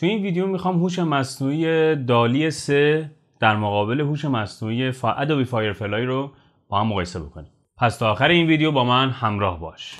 تو این ویدیو میخوام هوش مصنوعی دالی 3 در مقابل هوش مصنوعی ادوبی فایرفلای رو با هم مقایسه بکنیم. پس تا آخر این ویدیو با من همراه باش.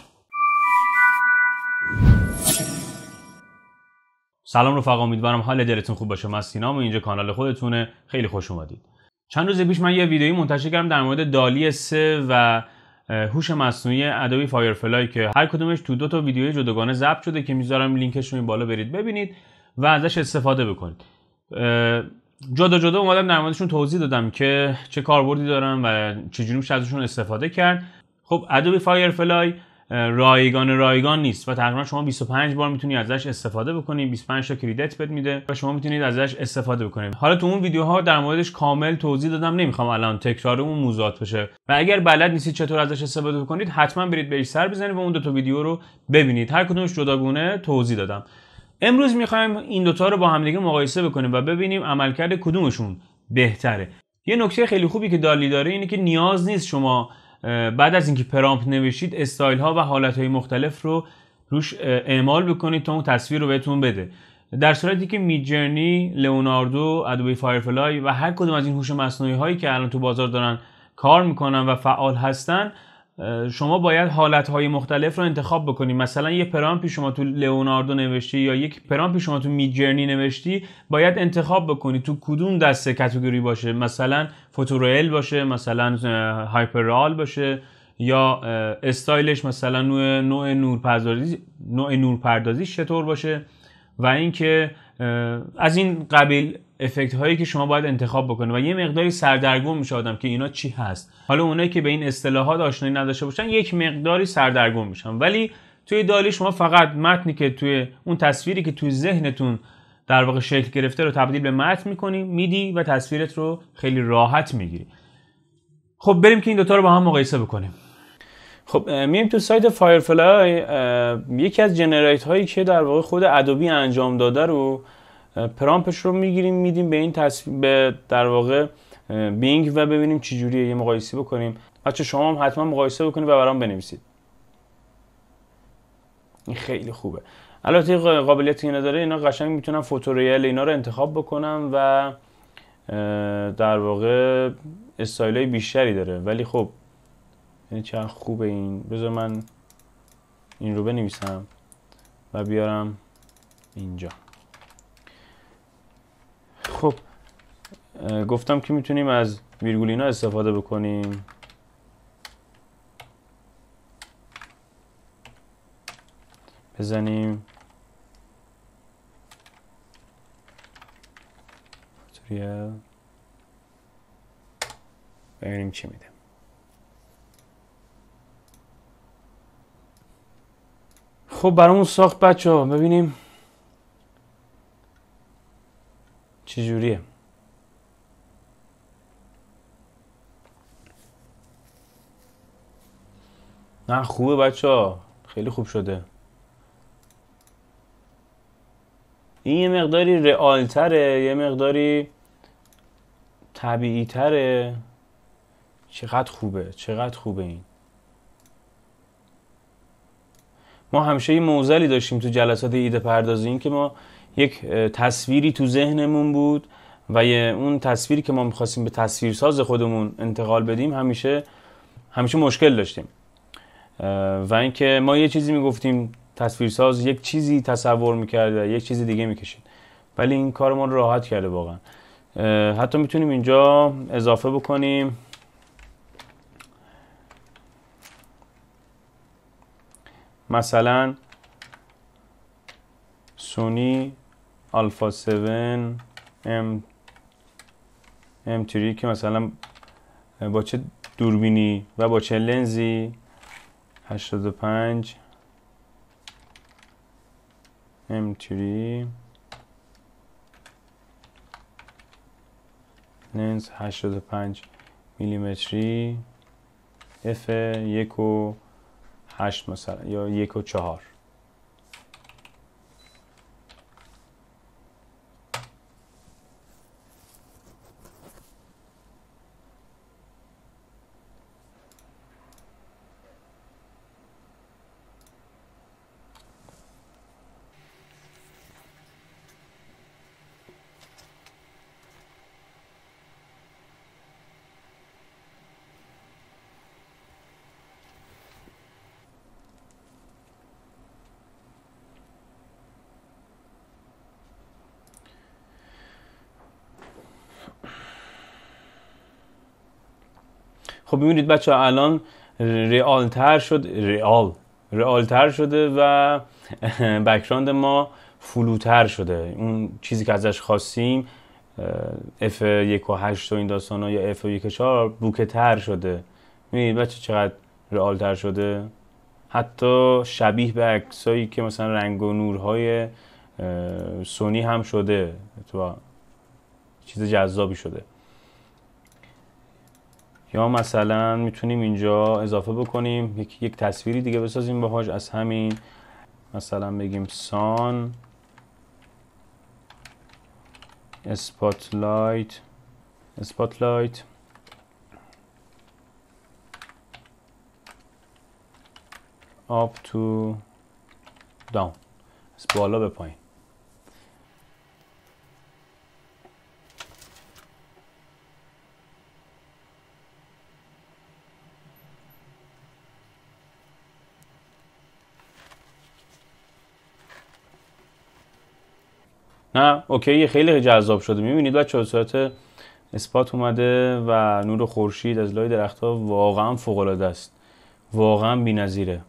سلام رفقا امیدوارم حال دلتون خوب باشه. من سینام و اینجا کانال خودتونه. خیلی خوش اومدید. چند روز پیش من یه ویدیویی منتشر کردم در مورد دالی 3 و هوش مصنوعی ادوبی فایرفلای که هر کدومش تو دو تا ویدیو جداگانه ضبط شده که میذارم لینکش رو این بالا برید ببینید. و ازش استفاده بکنید جدا جدا اومدم در موردشون توضیح دادم که چه کاربردی دارن و چجوری میشه ازشون استفاده کرد خب ادوبی فایرفلای رایگان رایگان نیست و تقریبا شما 25 بار میتونید ازش استفاده بکنید 25 تا کریدیت بهت میده و شما میتونید ازش استفاده بکنید حالا تو اون ویدیوها در موردش کامل توضیح دادم نمیخوام الان تکرار اون موضوعات بشه و اگر بلد نیستید چطور ازش استفاده بکنید حتما برید بهش سر بزنید و اون دو تا ویدیو رو ببینید هر کدومش جداگونه توضیح دادم امروز میخوایم این دوتا رو با همدیگه مقایسه بکنیم و ببینیم عملکرد کدومشون بهتره یه نکته خیلی خوبی که دالی داره اینه که نیاز نیست شما بعد از اینکه پرامپت نوشید استایل ها و حالت های مختلف رو روش اعمال بکنید تا اون تصویر رو بهتون بده در صورتی که میجرنی، لئوناردو، ادوبی فایرفلای و هر کدوم از این هوش مصنوعی هایی که الان تو بازار دارن کار میکنن و فعال هستن شما باید های مختلف رو انتخاب بکنی مثلا یه پرامپی شما تو لئوناردو نوشتی یا یک پرامپی شما تو میدجرنی نوشتی باید انتخاب بکنی تو کدوم دسته کتگوری باشه مثلا فوتورئل باشه مثلا هایپرال باشه یا استایلش مثلا نوع نوع نورپردازی نوع نورپردازی چطور باشه و اینکه از این قبیل افکت هایی که شما باید انتخاب بکنه و یه مقداری سردرگم میشه آدم که اینا چی هست حالا اونایی که به این اصطلاحات آشنایی نداشته باشن یک مقداری سردرگم میشن ولی توی دالی شما فقط متنی که توی اون تصویری که توی ذهنتون در واقع شکل گرفته رو تبدیل به متن میکنی میدی و تصویرت رو خیلی راحت میگیری خب بریم که این دوتا رو با هم مقایسه بکنیم خب میم تو سایت فایرفلای یکی از جنریت هایی که در واقع خود ادوبی انجام داده رو پرامپش رو میگیریم میدیم به این تصویر به در واقع بینگ و ببینیم چی جوریه یه مقایسه بکنیم بچه شما هم حتما مقایسه بکنید و برام بنویسید این خیلی خوبه البته قابلیت اینا داره اینا قشنگ میتونم فوتوریال اینا رو انتخاب بکنم و در واقع استایل های بیشتری داره ولی خب یعنی خوبه این بذار من این رو بنویسم و بیارم اینجا خب گفتم که میتونیم از ویرگولینا استفاده بکنیم بزنیم ببینیم چی میده خب برامون ساخت بچه ها ببینیم چجوریه نه خوبه بچه ها خیلی خوب شده این یه مقداری تره، یه مقداری طبیعی تره چقدر خوبه چقدر خوبه این ما همیشه یه موزلی داشتیم تو جلسات ایده پردازی این که ما یک تصویری تو ذهنمون بود و یه اون تصویری که ما میخواستیم به تصویرساز خودمون انتقال بدیم همیشه همیشه مشکل داشتیم و اینکه ما یه چیزی میگفتیم تصویرساز یک چیزی تصور میکرد و یک چیز دیگه میکشید ولی این کار ما رو راحت کرده واقعا حتی میتونیم اینجا اضافه بکنیم مثلا سونی آلفا 7 ام ام که مثلا با چه دوربینی و با چه لنزی 85 ام لنز 85 میلیمتری اف یک و هشت مثلا یا یک و چهار خب ببینید بچه ها الان ریالتر شد ریال تر شده و بکراند ما فلوتر شده اون چیزی که ازش خواستیم اف یک و هشت و این داستان ها یا اف یک چهار بوکه تر شده میبینید بچه چقدر تر شده حتی شبیه به عکسایی که مثلا رنگ و نورهای سونی هم شده تو چیز جذابی شده یا مثلا میتونیم اینجا اضافه بکنیم یک, یک تصویری دیگه بسازیم باهاش از همین مثلا بگیم سان اسپاتلایت اسپاتلایت آپ تو داون از بالا به پایین نه اوکی خیلی جذاب شده میبینید بچه صورت اثبات اومده و نور خورشید از لای درختها واقعا فوق العاده است واقعا بی‌نظیره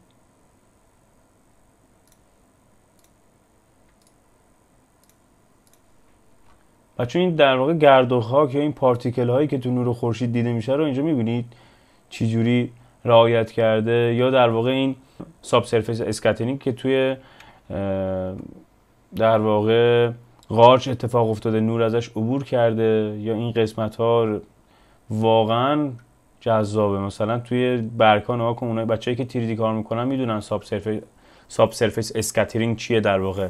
و چون این در واقع گرد و خاک یا این پارتیکل هایی که تو نور خورشید دیده میشه رو اینجا میبینید چه جوری رعایت کرده یا در واقع این ساب سرفیس اسکاتینگ که توی در واقع غارچ اتفاق افتاده نور ازش عبور کرده یا این قسمت ها واقعا جذابه مثلا توی برکان ها کن اونای بچه‌ای که تیریدی کار میکنن میدونن ساب سرفیس ساب چیه در واقع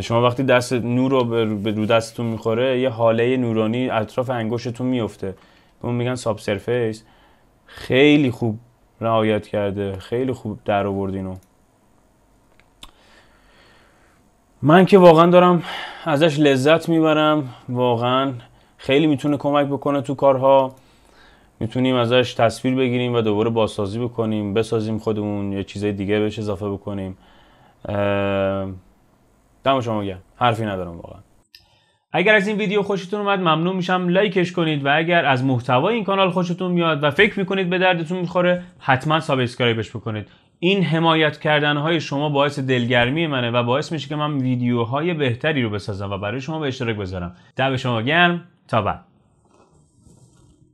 شما وقتی دست نور رو به رو دستتون میخوره یه حاله نورانی اطراف انگشتتون میفته اون میگن ساب سرفیس خیلی خوب رعایت کرده خیلی خوب در آوردینو من که واقعا دارم ازش لذت میبرم واقعا خیلی میتونه کمک بکنه تو کارها میتونیم ازش تصویر بگیریم و دوباره بازسازی بکنیم بسازیم خودمون یه چیزای دیگه بهش اضافه بکنیم دم شما گرم حرفی ندارم واقعا اگر از این ویدیو خوشتون اومد ممنون میشم لایکش کنید و اگر از محتوای این کانال خوشتون میاد و فکر میکنید به دردتون میخوره حتما سابسکرایبش بکنید این حمایت کردن های شما باعث دلگرمی منه و باعث میشه که من ویدیوهای بهتری رو بسازم و برای شما به اشتراک بذارم دب شما گرم تا بعد